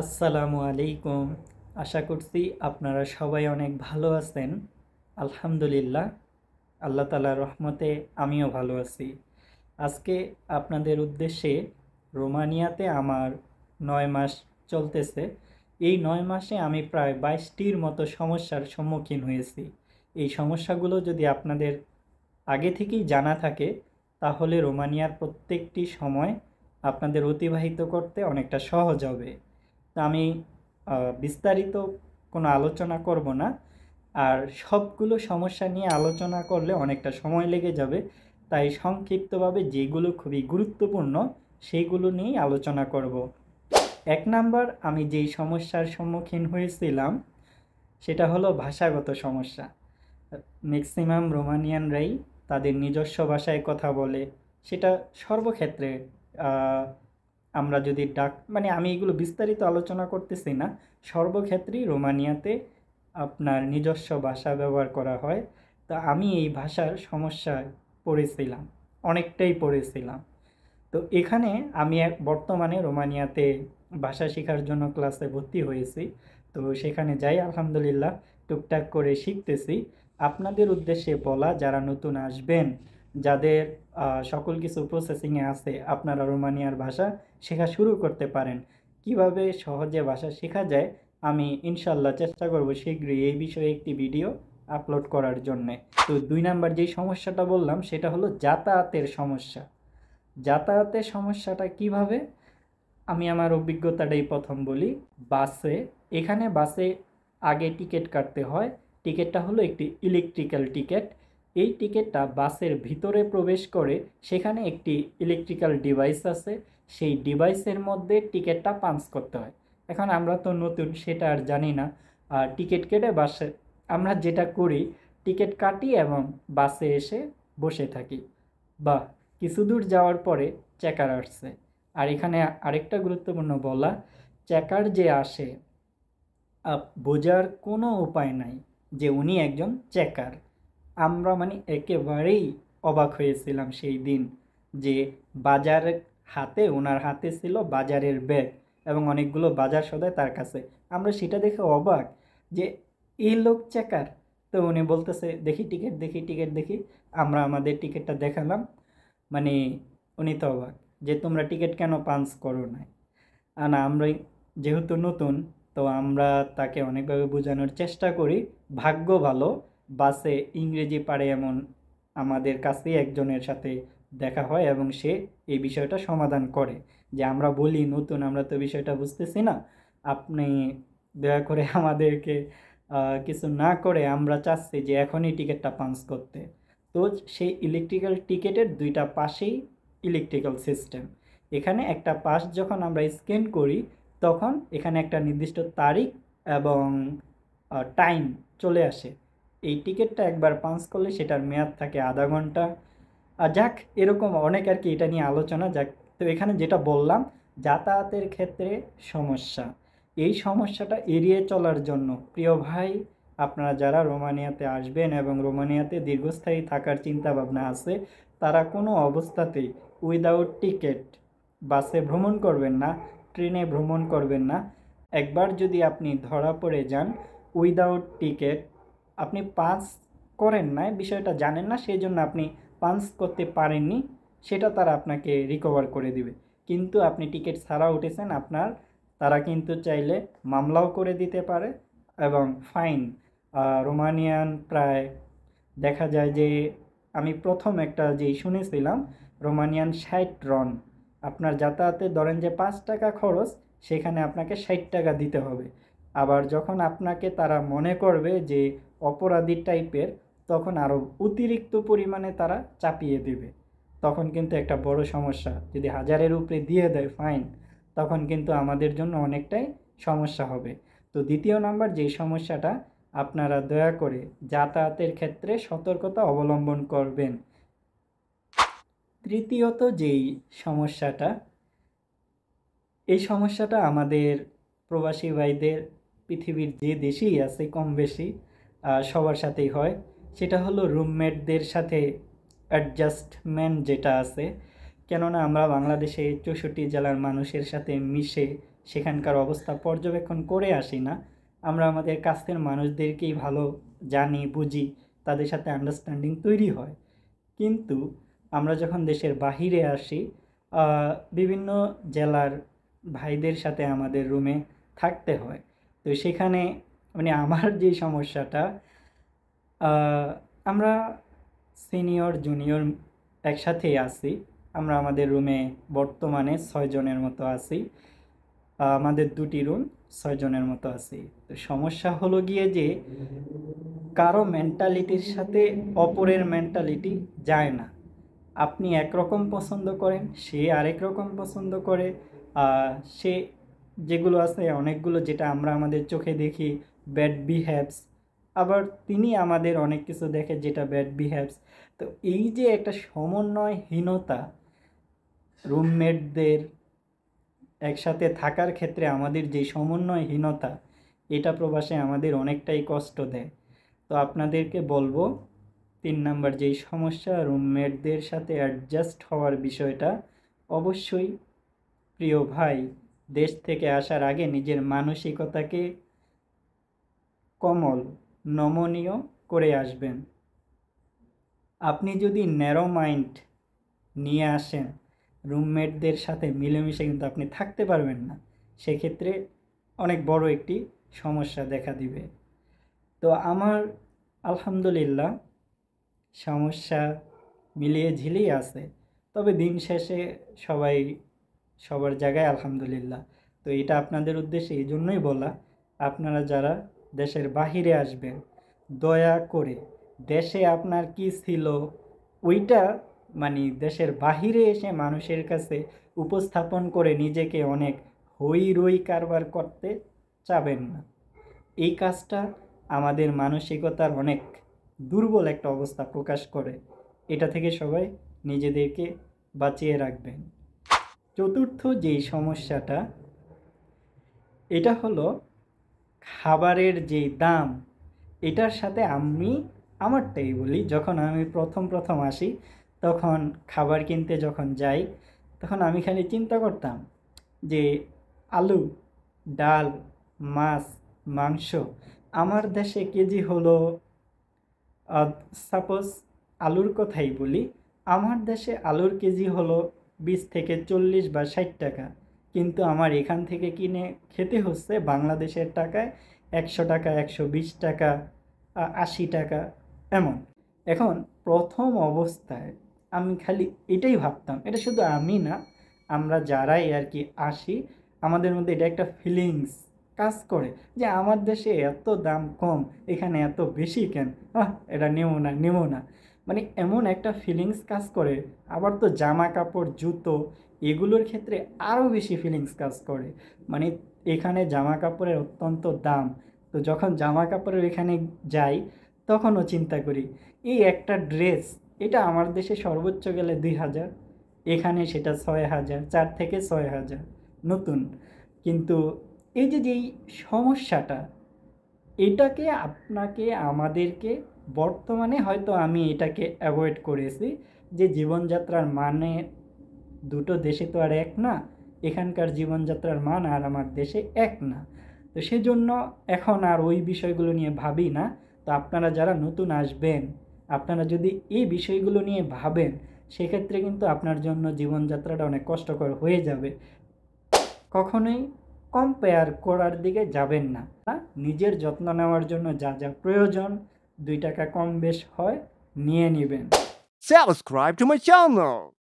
আসসালামু আলাইকুম আশা করছি আপনারা সবাই অনেক ভালো আছেন আলহামদুলিল্লাহ আল্লাহ তালার রহমতে আমিও ভালো আছি আজকে আপনাদের উদ্দেশ্যে রোমানিয়াতে আমার নয় মাস চলতেছে এই নয় মাসে আমি প্রায় বাইশটির মতো সমস্যার সম্মুখীন হয়েছি এই সমস্যাগুলো যদি আপনাদের আগে থেকেই জানা থাকে তাহলে রোমানিয়ার প্রত্যেকটি সময় আপনাদের অতিবাহিত করতে অনেকটা সহজ হবে আমি বিস্তারিত কোনো আলোচনা করব না আর সবগুলো সমস্যা নিয়ে আলোচনা করলে অনেকটা সময় লেগে যাবে তাই সংক্ষিপ্তভাবে যেগুলো খুবই গুরুত্বপূর্ণ সেইগুলো নিয়েই আলোচনা করব এক নাম্বার আমি যেই সমস্যার সম্মুখীন হয়েছিলাম সেটা হলো ভাষাগত সমস্যা ম্যাক্সিমাম রোমানিয়ানরাই তাদের নিজস্ব ভাষায় কথা বলে সেটা সর্বক্ষেত্রে আমরা যদি ডাক মানে আমি এগুলো বিস্তারিত আলোচনা করতেছি না সর্বক্ষেত্রেই রোমানিয়াতে আপনার নিজস্ব ভাষা ব্যবহার করা হয় তো আমি এই ভাষার সমস্যায় পড়েছিলাম অনেকটাই পড়েছিলাম তো এখানে আমি বর্তমানে রোমানিয়াতে ভাষা শেখার জন্য ক্লাসে ভর্তি হয়েছি তো সেখানে যাই আলহামদুলিল্লাহ টুকটাক করে শিখতেছি আপনাদের উদ্দেশ্যে বলা যারা নতুন আসবেন যাদের সকল কিছু প্রসেসিংয়ে আছে আপনারা রোমানিয়ার ভাষা শেখা শুরু করতে পারেন কিভাবে সহজে ভাষা শেখা যায় আমি ইনশাল্লাহ চেষ্টা করব শীঘ্রই এই বিষয়ে একটি ভিডিও আপলোড করার জন্যে তো দুই নাম্বার যেই সমস্যাটা বললাম সেটা হলো যাতায়াতের সমস্যা যাতায়াতের সমস্যাটা কিভাবে আমি আমার অভিজ্ঞতাটাই প্রথম বলি বাসে এখানে বাসে আগে টিকিট কাটতে হয় টিকিটটা হলো একটি ইলেকট্রিক্যাল টিকিট এই টিকেটটা বাসের ভিতরে প্রবেশ করে সেখানে একটি ইলেকট্রিক্যাল ডিভাইস আছে সেই ডিভাইসের মধ্যে টিকেটটা পাঞ্চ করতে হয় এখন আমরা তো নতুন সেটা আর জানি না আর টিকিট কেটে বাসে আমরা যেটা করি টিকিট কাটি এবং বাসে এসে বসে থাকি বা কিছু দূর যাওয়ার পরে চেকার আসছে আর এখানে আরেকটা গুরুত্বপূর্ণ বলা চেকার যে আসে বোঝার কোনো উপায় নাই যে উনি একজন চেকার আমরা মানে একেবারেই অবাক হয়েছিলাম সেই দিন যে বাজার হাতে ওনার হাতে ছিল বাজারের ব্যাগ এবং অনেকগুলো বাজার সদায় তার কাছে আমরা সেটা দেখে অবাক যে এই লোক চেকার তো উনি বলতেছে দেখি টিকিট দেখি টিকিট দেখি আমরা আমাদের টিকিটটা দেখালাম মানে উনি তো অবাক যে তোমরা টিকিট কেন পাঞ্চ করো না না আমরা যেহেতু নতুন তো আমরা তাকে অনেকভাবে বোঝানোর চেষ্টা করি ভাগ্য ভালো বাসে ইংরেজি পারে এমন আমাদের কাছে একজনের সাথে দেখা হয় এবং সে এই বিষয়টা সমাধান করে যে আমরা বলি নতুন আমরা তো বিষয়টা বুঝতেছি না আপনি দয়া করে আমাদেরকে কিছু না করে আমরা চাচ্ছি যে এখনই টিকিটটা পাঞ্চ করতে তো সেই ইলেকট্রিক্যাল টিকিটের দুইটা পাশেই ইলেকট্রিক্যাল সিস্টেম এখানে একটা পাশ যখন আমরা স্ক্যান করি তখন এখানে একটা নির্দিষ্ট তারিখ এবং টাইম চলে আসে এই টিকিটটা একবার পাঞ্চ করলে সেটার মেয়াদ থাকে আধা ঘন্টা আর যাক এরকম অনেক আর কি এটা নিয়ে আলোচনা যাক তো এখানে যেটা বললাম যাতায়াতের ক্ষেত্রে সমস্যা এই সমস্যাটা এড়িয়ে চলার জন্য প্রিয় ভাই আপনারা যারা রোমানিয়াতে আসবেন এবং রোমানিয়াতে দীর্ঘস্থায়ী থাকার চিন্তা ভাবনা আছে তারা কোনো অবস্থাতেই উইদাউট টিকিট বাসে ভ্রমণ করবেন না ট্রেনে ভ্রমণ করবেন না একবার যদি আপনি ধরা পড়ে যান উইদাউট টিকিট আপনি পাঞ্চ করেন নাই বিষয়টা জানেন না সেই জন্য আপনি পাঞ্চ করতে পারেননি সেটা তারা আপনাকে রিকভার করে দিবে কিন্তু আপনি টিকিট ছাড়া উঠেছেন আপনার তারা কিন্তু চাইলে মামলাও করে দিতে পারে এবং ফাইন রোমানিয়ান প্রায় দেখা যায় যে আমি প্রথম একটা যে শুনেছিলাম রোমানিয়ান ষাট রন আপনার যাতায়াতে ধরেন যে পাঁচ টাকা খরচ সেখানে আপনাকে ষাট টাকা দিতে হবে আবার যখন আপনাকে তারা মনে করবে যে অপরাধী টাইপের তখন আরও অতিরিক্ত পরিমাণে তারা চাপিয়ে দেবে তখন কিন্তু একটা বড় সমস্যা যদি হাজারের উপরে দিয়ে দেয় ফাইন তখন কিন্তু আমাদের জন্য অনেকটাই সমস্যা হবে তো দ্বিতীয় নাম্বার যে সমস্যাটা আপনারা দয়া করে যাতায়াতের ক্ষেত্রে সতর্কতা অবলম্বন করবেন তৃতীয়ত যেই সমস্যাটা এই সমস্যাটা আমাদের প্রবাসী ভাইদের পৃথিবীর যে দেশেই আছে কম বেশি সবার সাথেই হয় সেটা হলো রুমমেটদের সাথে অ্যাডজাস্টমেন্ট যেটা আছে কেননা আমরা বাংলাদেশে চৌষট্টি জেলার মানুষের সাথে মিশে সেখানকার অবস্থা পর্যবেক্ষণ করে আসি না আমরা আমাদের কাছের মানুষদেরকেই ভালো জানি বুঝি তাদের সাথে আন্ডারস্ট্যান্ডিং তৈরি হয় কিন্তু আমরা যখন দেশের বাহিরে আসি বিভিন্ন জেলার ভাইদের সাথে আমাদের রুমে থাকতে হয় তো সেখানে মানে আমার যে সমস্যাটা আমরা সিনিয়র জুনিয়র একসাথেই আছি আমরা আমাদের রুমে বর্তমানে ছয়জনের মতো আছি আমাদের দুটি রুম ছয়জনের মতো আছি তো সমস্যা হলো গিয়ে যে কারো মেন্টালিটির সাথে অপরের মেন্টালিটি যায় না আপনি একরকম পছন্দ করেন সে আরেক রকম পছন্দ করে সে যেগুলো আছে অনেকগুলো যেটা আমরা আমাদের চোখে দেখি ব্যাড বিহেভস আবার তিনি আমাদের অনেক কিছু দেখে যেটা ব্যাড বিহেভস তো এই যে একটা সমন্বয়হীনতা রুমমেটদের একসাথে থাকার ক্ষেত্রে আমাদের যে সমন্বয়হীনতা এটা প্রবাসে আমাদের অনেকটাই কষ্ট দেয় তো আপনাদেরকে বলবো তিন নাম্বার যেই সমস্যা রুমমেটদের সাথে অ্যাডজাস্ট হওয়ার বিষয়টা অবশ্যই প্রিয় ভাই দেশ থেকে আসার আগে নিজের মানসিকতাকে কমল নমনীয় করে আসবেন আপনি যদি ন্যারো মাইন্ড নিয়ে আসেন রুমমেটদের সাথে মিলেমিশে কিন্তু আপনি থাকতে পারবেন না সেক্ষেত্রে অনেক বড় একটি সমস্যা দেখা দিবে তো আমার আলহামদুলিল্লাহ সমস্যা মিলিয়ে ঝিলিয়ে আছে তবে দিন শেষে সবাই সবার জায়গায় আলহামদুলিল্লাহ তো এটা আপনাদের উদ্দেশ্যে এই জন্যই বলা আপনারা যারা দেশের বাহিরে আসবেন দয়া করে দেশে আপনার কি ছিল ওইটা মানে দেশের বাহিরে এসে মানুষের কাছে উপস্থাপন করে নিজেকে অনেক হই রই কারবার করতে চাবেন না এই কাজটা আমাদের মানসিকতার অনেক দুর্বল একটা অবস্থা প্রকাশ করে এটা থেকে সবাই নিজেদেরকে বাঁচিয়ে রাখবেন চতুর্থ যেই সমস্যাটা এটা হলো খাবারের যে দাম এটার সাথে আমি আমারটাই বলি যখন আমি প্রথম প্রথম আসি তখন খাবার কিনতে যখন যাই তখন আমি খালি চিন্তা করতাম যে আলু ডাল মাছ মাংস আমার দেশে কেজি হলো সাপোজ আলুর কথাই বলি আমার দেশে আলুর কেজি হলো বিশ থেকে চল্লিশ বা ষাট টাকা কিন্তু আমার এখান থেকে কিনে খেতে হচ্ছে বাংলাদেশের টাকায় একশো টাকা একশো বিশ টাকা আশি টাকা এমন এখন প্রথম অবস্থায় আমি খালি এটাই ভাবতাম এটা শুধু আমি না আমরা যারাই আর কি আসি আমাদের মধ্যে এটা একটা ফিলিংস কাজ করে যে আমার দেশে এত দাম কম এখানে এত বেশি কেন আহ এটা নেব না নেব না মানে এমন একটা ফিলিংস কাজ করে আবার তো জামা কাপড় জুতো এগুলোর ক্ষেত্রে আরও বেশি ফিলিংস কাজ করে মানে এখানে জামা কাপড়ের অত্যন্ত দাম তো যখন জামা কাপড়ের এখানে যাই তখনও চিন্তা করি এই একটা ড্রেস এটা আমার দেশে সর্বোচ্চ গেলে দুই হাজার এখানে সেটা ছয় হাজার চার থেকে ছয় হাজার নতুন কিন্তু এই যে যেই সমস্যাটা এটাকে আপনাকে আমাদেরকে বর্তমানে হয়তো আমি এটাকে অ্যাভয়েড করেছি যে জীবনযাত্রার মানে দুটো দেশে তো আর এক না এখানকার জীবনযাত্রার মান আর আমার দেশে এক না তো সেজন্য এখন আর ওই বিষয়গুলো নিয়ে ভাবি না তো আপনারা যারা নতুন আসবেন আপনারা যদি এই বিষয়গুলো নিয়ে ভাবেন সেক্ষেত্রে কিন্তু আপনার জন্য জীবনযাত্রাটা অনেক কষ্টকর হয়ে যাবে কখনোই কম্পেয়ার করার দিকে যাবেন না নিজের যত্ন নেওয়ার জন্য যা যা প্রয়োজন দুই টাকা কম বেশ হয় নিয়ে নেবেন Subscribe to my channel!